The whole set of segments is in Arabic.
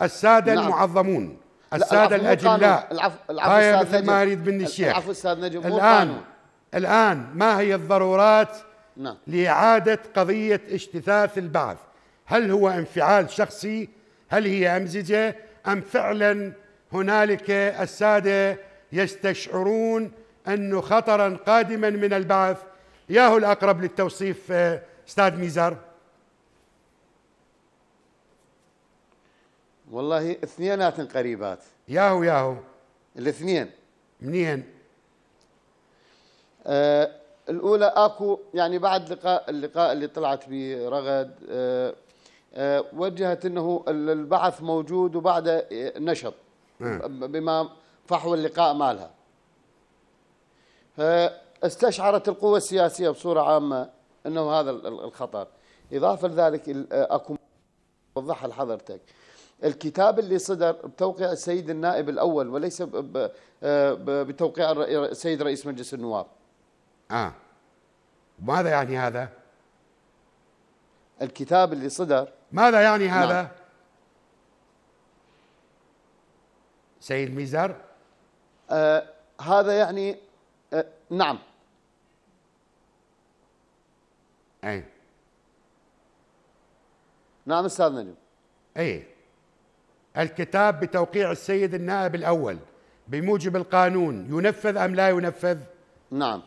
الساده نعم. المعظمون الساده الاجلاء العفو العفو هاي مثل ما يريد مني الشيخ العفو استاذ نجم الان الان ما هي الضرورات نعم. لاعاده قضيه اجتثاث البعث هل هو انفعال شخصي هل هي امزجه ام فعلا هنالك الساده يستشعرون انه خطرا قادما من البعث ياهو الاقرب للتوصيف آه، استاذ ميزار والله اثنينات قريبات ياهو ياهو الاثنين منين؟ آه الاولى اكو يعني بعد لقاء اللقاء اللي طلعت به رغد آه آه وجهت انه البعث موجود وبعد آه، نشط آه. بما فحوى اللقاء مالها فاستشعرت آه، القوة السياسيه بصوره عامه انه هذا الخطر اضافه لذلك اكو وضحها لحضرتك الكتاب اللي صدر بتوقيع السيد النائب الأول وليس آه، بتوقيع السيد رئيس مجلس النواب آه ماذا يعني هذا؟ الكتاب اللي صدر ماذا يعني نعم. هذا؟ نعم. سيد ميزر آه هذا يعني آه نعم أي نعم أستاذ نجم أي الكتاب بتوقيع السيد النائب الأول بموجب القانون ينفذ أم لا ينفذ؟ نعم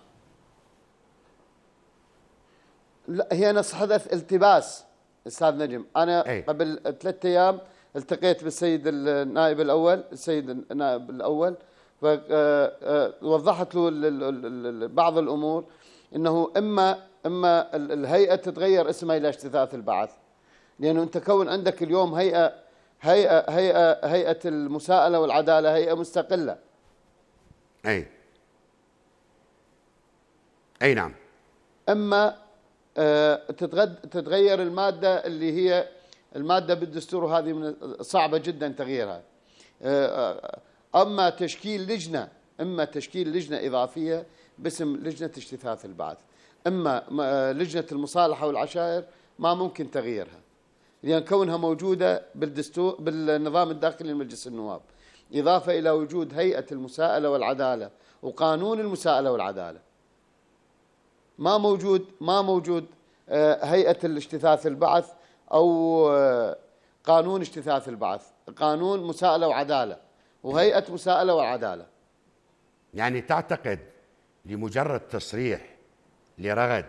لا هي نص حدث التباس استاذ نجم انا أي. قبل ثلاثة ايام التقيت بالسيد النائب الاول السيد النائب الاول ووضحت آه، آه، له بعض الامور انه اما اما الهيئه تتغير اسمها الى اجتثاث البعث لانه انت كون عندك اليوم هيئه هيئه هيئه هيئه المساءله والعداله هيئه مستقله اي اي نعم اما آه، تتغير الماده اللي هي الماده بالدستور وهذه من صعبه جدا تغييرها آه، آه، اما تشكيل لجنه اما تشكيل لجنه اضافيه باسم لجنه اجتثاث البعث اما لجنه المصالحه والعشائر ما ممكن تغييرها لأن كونها موجودة بالدستور بالنظام الداخلي لمجلس النواب إضافة إلى وجود هيئة المساءلة والعدالة وقانون المساءلة والعدالة ما موجود ما موجود آه، هيئة الاجتثاث البعث أو آه، قانون اجتثاث البعث قانون مساءلة وعدالة وهيئة مساءلة وعدالة يعني تعتقد لمجرد تصريح لرغد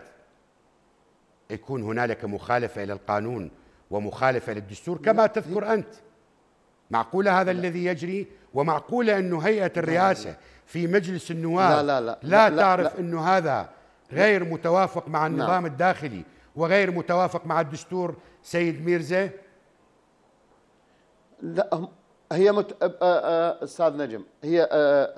يكون هنالك مخالفة إلى القانون ومخالفة للدستور كما تذكر أنت معقولة هذا لا. الذي يجري ومعقولة أن هيئة الرئاسة في مجلس النواب لا, لا, لا, لا, لا تعرف أن أنه هذا غير متوافق مع نعم. النظام لا. الداخلي وغير متوافق مع الدستور سيد ميرزا لا هي مت... استاذ نجم هي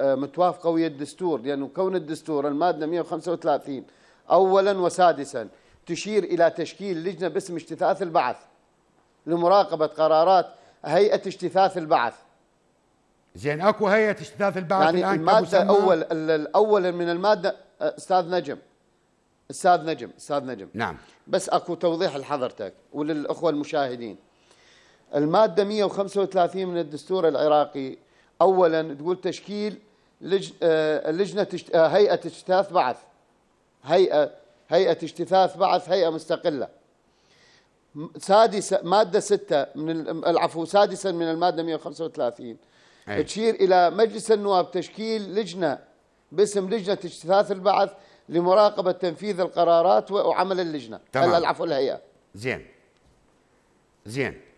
متوافقه ويا الدستور لانه يعني كون الدستور الماده 135 اولا وسادسا تشير الى تشكيل لجنه باسم اجتثاث البعث لمراقبة قرارات هيئة اجتثاث البعث زين اكو هيئة اجتثاث البعث يعني الان المادة اول الاول من المادة استاذ نجم استاذ نجم استاذ نجم نعم بس اكو توضيح لحضرتك وللاخوه المشاهدين الماده 135 من الدستور العراقي اولا تقول تشكيل لجنه هيئه اجتثاث بعث هيئه هيئه اجتثاث بعث هيئه مستقله سادسة مادة ستة من العفو سادسا من المادة 135 أي. تشير إلى مجلس النواب تشكيل لجنة باسم لجنة اجتثاث البعث لمراقبة تنفيذ القرارات وعمل اللجنة تمام العفو الهيئة زين زين